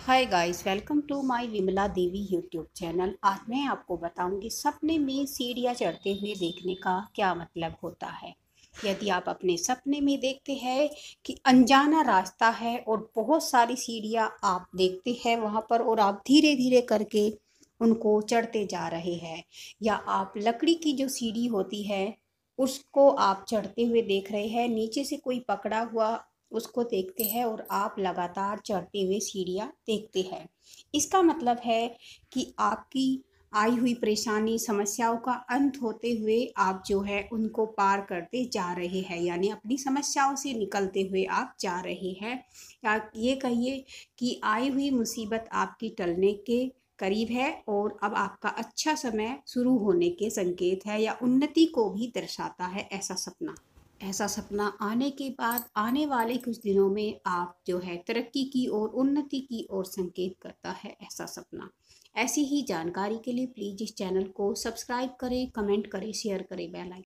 hi guys welcome to my Vimla Devi YouTube channel आज मैं आपको बताऊंगी सपने में सीढ़ियाँ चढ़ते हुए देखने का क्या मतलब होता है यदि आप अपने सपने में देखते हैं कि अनजाना रास्ता है और बहुत सारी सीढ़ियाँ आप देखते हैं वहाँ पर और आप धीरे धीरे करके उनको चढ़ते जा रहे हैं या आप लकड़ी की जो सीढ़ी होती है उसको आप चढ़ते हुए देख रहे हैं नीचे से कोई पकड़ा हुआ उसको देखते हैं और आप लगातार चढ़ते हुए सीढ़ियाँ देखते हैं इसका मतलब है कि आपकी आई हुई परेशानी समस्याओं का अंत होते हुए आप जो है उनको पार करते जा रहे हैं यानी अपनी समस्याओं से निकलते हुए आप जा रहे हैं या ये कहिए कि आई हुई मुसीबत आपकी टलने के करीब है और अब आपका अच्छा समय शुरू होने के संकेत है या उन्नति को भी दर्शाता है ऐसा सपना ऐसा सपना आने के बाद आने वाले कुछ दिनों में आप जो है तरक्की की ओर उन्नति की ओर संकेत करता है ऐसा सपना ऐसी ही जानकारी के लिए प्लीज़ इस चैनल को सब्सक्राइब करें कमेंट करें शेयर करें बेल आइकन